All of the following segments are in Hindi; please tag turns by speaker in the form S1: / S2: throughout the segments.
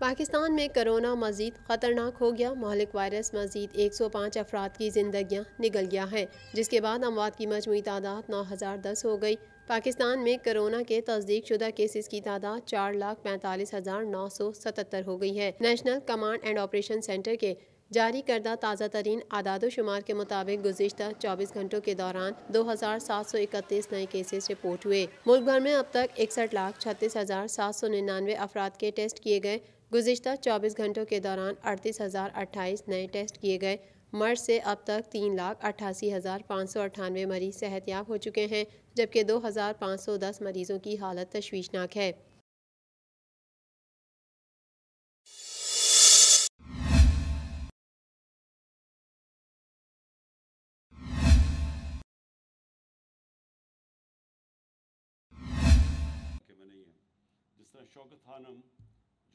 S1: पाकिस्तान में करोना मजीद खतरनाक हो गया मोहलिक वायरस मजीद 105 अफराद की जिंदगियाँ निकल गया है जिसके बाद अमवात की मजमू तादाद नौ हज़ार दस हो गई पाकिस्तान में करोना के तस्दीक शुदा केसेस की तादाद चार लाख पैंतालीस हज़ार नौ सौ सतहत्तर हो गई है national command and operation centre के जारी करदा ताज़ा तरीन आदाद शुमार के मुताबिक गुजशत चौबीस घंटों के दौरान दो हजार सात सौ इकतीस नए केसेस रिपोर्ट हुए मुल्क भर में अब तक इकसठ लाख छत्तीस हजार सात सौ निन्यानवे अफराद के टेस्ट किए गए गुजशत चौबीस घंटों के दौरान अड़तीस हजार अट्ठाईस नए टेस्ट किए गए मर्ज से अब तक तीन लाख अट्ठासी हज़ार पाँच सौ अट्ठानवे मरीज सेहतियाब हो चुके हैं जबकि दो हज़ार पाँच सौ दस मरीजों की हालत तशवीशनाक है तरह शौकत खानम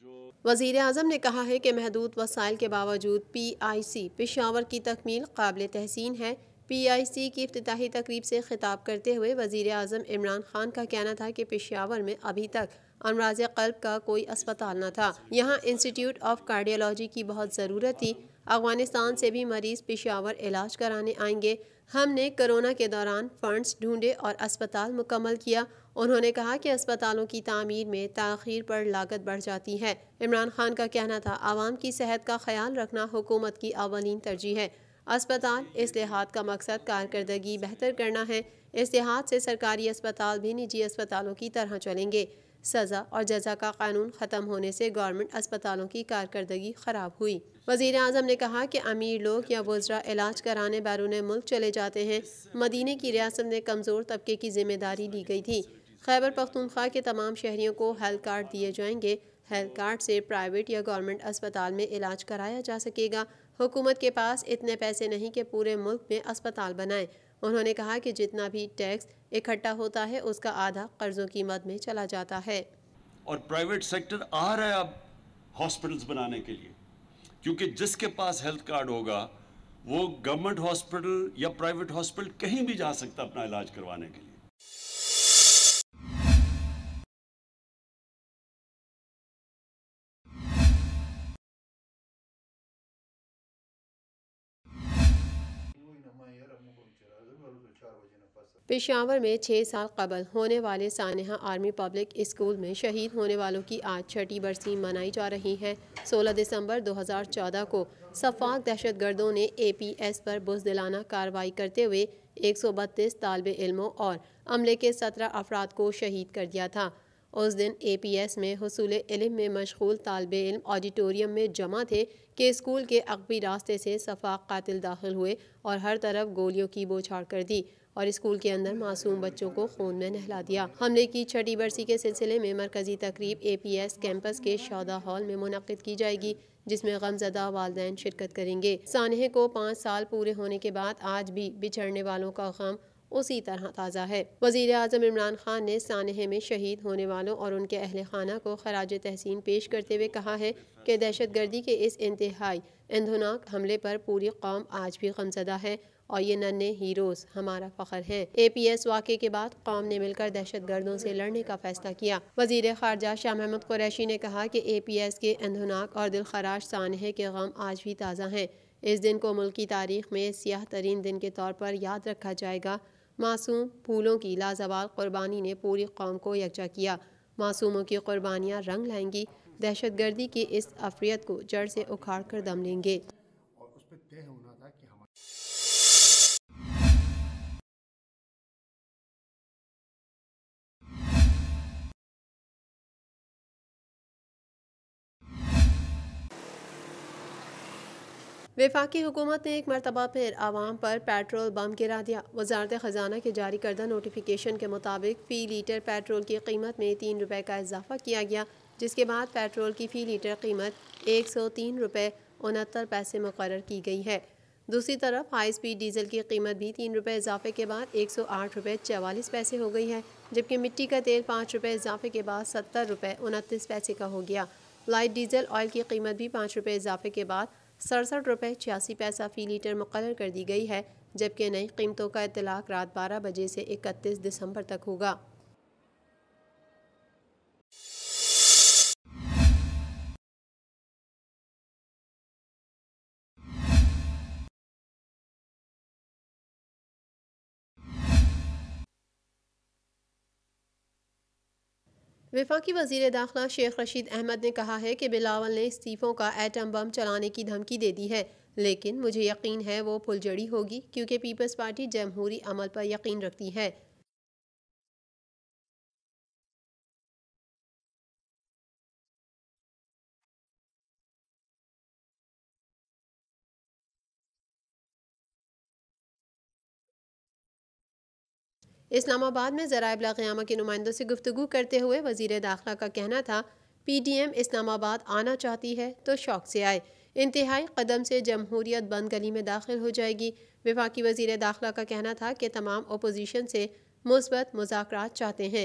S1: जो अजम ने कहा है कि महदूद वसाइल के बावजूद पी आई सी पेशावर की तकमील काबिल तहसीन है पी आई सी की अफ्ती तकरीब से खिताब करते हुए वज़ी अजम इमरान खान का कहना था कि पेशावर में अभी तक अमराज कल्ब का कोई अस्पताल न था यहाँ इंस्टीट्यूट ऑफ कार्डियोलॉजी की बहुत ज़रूरत थी अफगानिस्तान से भी मरीज पेशावर इलाज कराने आएंगे हमने कोरोना के दौरान फंड्स ढूंढे और अस्पताल मुकम्मल किया उन्होंने कहा कि अस्पतालों की तमीर में तखीर पर लागत बढ़ जाती है इमरान खान का कहना था आवाम की सेहत का ख्याल रखना हुकूमत की अवलिन तरजीह है अस्पताल इस लिहाज का मकसद कारकर्दगी बेहतर करना है इस लिहाज से सरकारी अस्पताल भी निजी अस्पतालों की तरह चलेंगे सज़ा और जजा का कानून ख़त्म होने से गवर्नमेंट अस्पतालों की कारकर्दगी ख़राब हुई वजीर अजम ने कहा कि अमीर लोग या वजरा इलाज कराने बैरून मुल्क चले जाते हैं मदीने की रियासत में कमज़ोर तबके की जिम्मेदारी ली गई थी खैबर पख्तूनख्वा के तमाम शहरीों को हेल्थ कार्ड दिए जाएंगे हेल्थ कार्ड से प्राइवेट या गवर्नमेंट अस्पताल में इलाज कराया जा सकेगा हुकूमत के पास इतने पैसे नहीं कि पूरे मुल्क में अस्पताल बनाएं उन्होंने कहा कि जितना भी टैक्स इकट्ठा होता है उसका आधा कर्जों की मद में चला जाता है और प्राइवेट सेक्टर आ रहा है अब हॉस्पिटल्स बनाने के लिए क्योंकि जिसके पास हेल्थ कार्ड होगा वो गवर्नमेंट हॉस्पिटल या प्राइवेट हॉस्पिटल कहीं भी जा सकता अपना इलाज करवाने के लिए पेशावर में छः साल कबल होने वाले सानहा आर्मी पब्लिक स्कूल में शहीद होने वालों की आज छठी बरसी मनाई जा रही है 16 दिसंबर 2014 को सफाक दहशत गर्दों ने ए पी एस पर बुजदिलाना कार्रवाई करते हुए एक सौ बत्तीस तालब इलमों और अमले के सत्रह अफराद को शहीद कर दिया था उस दिन ए पी एस में हसूल इलम में मशगूल तालब इलम ऑडिटोरियम में जमा थे कि स्कूल के अकबी रास्ते से सफाक कतिल दाखिल हुए और हर तरफ गोलियों की बोछाड़ कर दी और स्कूल के अंदर मासूम बच्चों को खून में नहला दिया हमले की छठी बरसी के सिलसिले में मरकजी तकरीब ए पी एस कैंपस के शौदा हॉल में मुनद की जाएगी जिसमें गमजदा वाले शिरकत करेंगे सानहे को पाँच साल पूरे होने के बाद आज भी बिछड़ने वालों का गम उसी तरह ताज़ा है वजीर अजम इमरान खान ने सानहे में शहीद होने वालों और उनके अहल खाना को खराज तहसीन पेश करते हुए कहा है कि दहशत गर्दी के इस इंतहाई इंधनाक हमले पर पूरी कौम आज भी गमजदा है और ये नन्हे हीरोज हमारा फ़खर हैं ए पी एस वाक़े के बाद कौम ने मिलकर दहशत गर्दों से लड़ने का फैसला किया वजीर खारजा शाह महमद कुरैशी ने कहा कि ए पी एस के अंधनाक और दिल खराश सानहे के गम आज भी ताज़ा हैं इस दिन को मुल्की तारीख में सियाह तरीन दिन के तौर पर याद रखा जाएगा मासूम फूलों की लाजवाल क़ुरबानी ने पूरी कौम को यकजा किया मासूमों की क़ुरबानियाँ रंग लाएंगी दहशतगर्दी की इस अफरीत को जड़ से उखाड़ कर दम लेंगे वफाकी हुकूमत ने एक मरतबा फिर आवाम पर पेट्रोल बम गिरा दिया वजारत ख़जाना के जारी करदा नोटिफिकेशन के मुताबिक फ़ी लीटर पेट्रोल की कीमत में तीन रुपये का इजाफा किया गया जिसके बाद पेट्रोल की फ़ी लीटर कीमत एक सौ तीन रुपये उनहत्तर पैसे मुकर की गई है दूसरी तरफ हाई स्पीड डीजल की कीमत भी तीन रुपये इजाफे के बाद एक सौ आठ रुपये चवालीस पैसे हो गई है जबकि मिट्टी का तेल पाँच रुपये इजाफे के बाद सत्तर रुपये उनतीस पैसे का हो गया लाइट डीजल ऑयल की कीमत भी पाँच रुपये इजाफे के बाद सड़सठ रुपये छियासी पैसा फ़ी लीटर मुकर कर दी गई है जबकि नई कीमतों का इतलाक रात बारह बजे से इकतीस दिसंबर तक होगा वफाकी वजीर दाखिला शेख रशीद अहमद ने कहा है कि बिलावल ने इस्तीफ़ों का एटम बम चलाने की धमकी दे दी है लेकिन मुझे यकीन है वो फुलझड़ी होगी क्योंकि पीपल्स पार्टी जमहूरी अमल पर यकीन रखती है इस्लामाबाद में ज़राबला क़्यामा के नुमाइंदों से गुफ्तु करते हुए वजीर दाखिला का कहना था पी डी एम इस्लामाबाद आना चाहती है तो शौक से आए इंतहाई कदम से जमहूरियत बंद गली में दाखिल हो जाएगी विफाकी वजीर दाखिला का कहना था कि तमाम अपोजिशन से मुस्बत मुजाकर चाहते हैं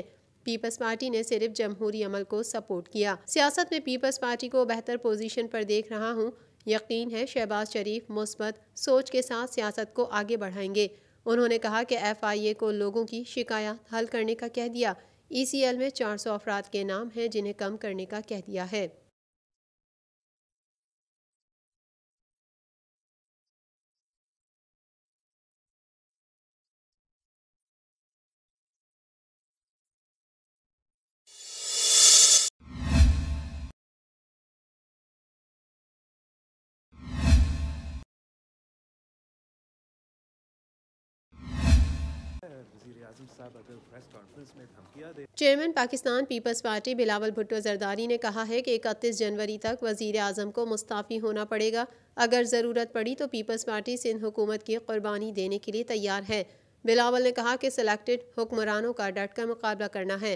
S1: पीपल्स पार्टी ने सिर्फ जमहूरी अमल को सपोर्ट किया सियासत में पीपल्स पार्टी को बेहतर पोजीशन पर देख रहा हूँ यकीन है शहबाज शरीफ मुस्बत सोच के साथ सियासत को आगे बढ़ाएंगे उन्होंने कहा कि एफआईए को लोगों की शिकायत हल करने का कह दिया ईसीएल में 400 अफराद के नाम हैं जिन्हें कम करने का कह दिया है चेयरमैन पाकिस्तान पीपल्स पार्टी बिलावल भुट्टो जरदारी ने कहा है कि इकतीस जनवरी तक वजीर आजम को मुस्ताफ़ी होना पड़ेगा अगर ज़रूरत पड़ी तो पीपल्स पार्टी सिंध हुकूमत की कुर्बानी देने के लिए तैयार है बिलावल ने कहा कि सिलेक्टेड हुक्मरानों का डट कर मुकाबला करना है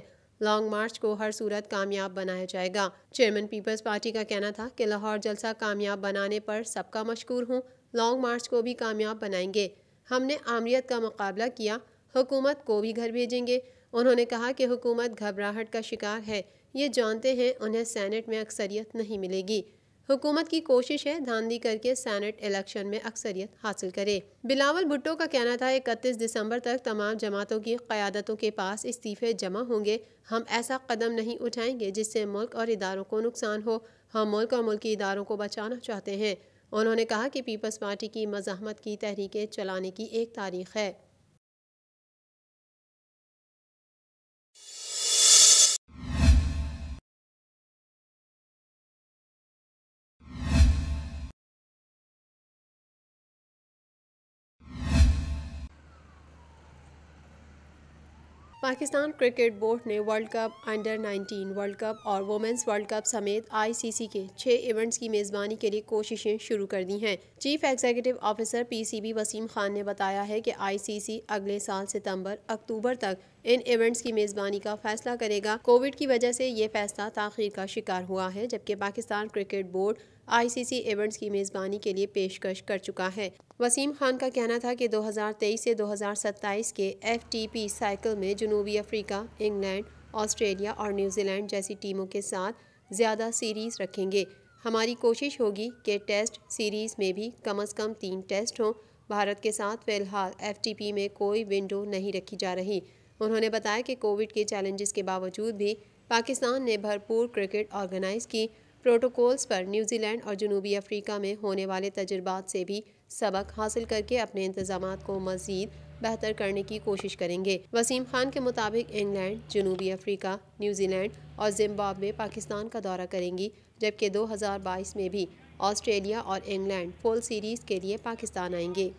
S1: लॉन्ग मार्च को हर सूरत कामयाब बनाया जाएगा चेयरमैन पीपल्स पार्टी का कहना था कि लाहौर जलसा कामयाब बनाने पर सबका मशहूर हूँ लॉन्ग मार्च को भी कामयाब बनाएंगे हमने आमरीत का मुकाबला किया हुकूमत को भी घर भेजेंगे उन्होंने कहा कि हुकूमत घबराहट का शिकार है ये जानते हैं उन्हें सैनट में अक्सरियत नहीं मिलेगी हुकूमत की कोशिश है धांधली करके सैनट इलेक्शन में अक्सरियत हासिल करे बिलावल भुट्टो का कहना था इकतीस दिसंबर तक तमाम जमातों की क़्यादतों के पास इस्तीफ़े जमा होंगे हम ऐसा कदम नहीं उठाएंगे जिससे मुल्क और इदारों को नुकसान हो हम मुल्क और मुल्की इदारों को बचाना चाहते हैं उन्होंने कहा कि पीपल्स पार्टी की मजामत की तहरीकें चलाने की एक तारीख है पाकिस्तान क्रिकेट बोर्ड ने world cup under 19 world cup और वुमेंस वर्ल्ड कप समेत आईसीसी के छह इवेंट्स की मेज़बानी के लिए कोशिशें शुरू कर दी हैं chief executive officer PCB Wasim Khan ने बताया है कि आईसीसी अगले साल सितंबर अक्टूबर तक इन इवेंट्स की मेज़बानी का फैसला करेगा कोविड की वजह से ये फैसला तखिर का शिकार हुआ है जबकि Pakistan cricket board ICC events की मेज़बानी के लिए पेशकश कर चुका है वसीम खान का कहना था कि 2023 से 2027 के एफटीपी साइकिल में जनूबी अफ्रीका इंग्लैंड ऑस्ट्रेलिया और न्यूजीलैंड जैसी टीमों के साथ ज़्यादा सीरीज़ रखेंगे हमारी कोशिश होगी कि टेस्ट सीरीज़ में भी कम अज़ कम तीन टेस्ट हों भारत के साथ फ़िलहाल एफ में कोई विंडो नहीं रखी जा रही उन्होंने बताया कि कोविड के चैलेंजेस के बावजूद भी पाकिस्तान ने भरपूर क्रिकेट ऑर्गेनाइज की प्रोटोकॉल्स पर न्यूजीलैंड और जनूबी अफ्रीका में होने वाले तजुर्बात से भी सबक हासिल करके अपने इंतजाम को मजीद बेहतर करने की कोशिश करेंगे वसीम खान के मुताबिक इंग्लैंड जनूबी अफ्रीका न्यूजीलैंड और जिम्बाब्वे पाकिस्तान का दौरा करेंगी जबकि 2022 में भी ऑस्ट्रेलिया और इंग्लैंड फुल सीरीज़ के लिए पाकिस्तान आएंगे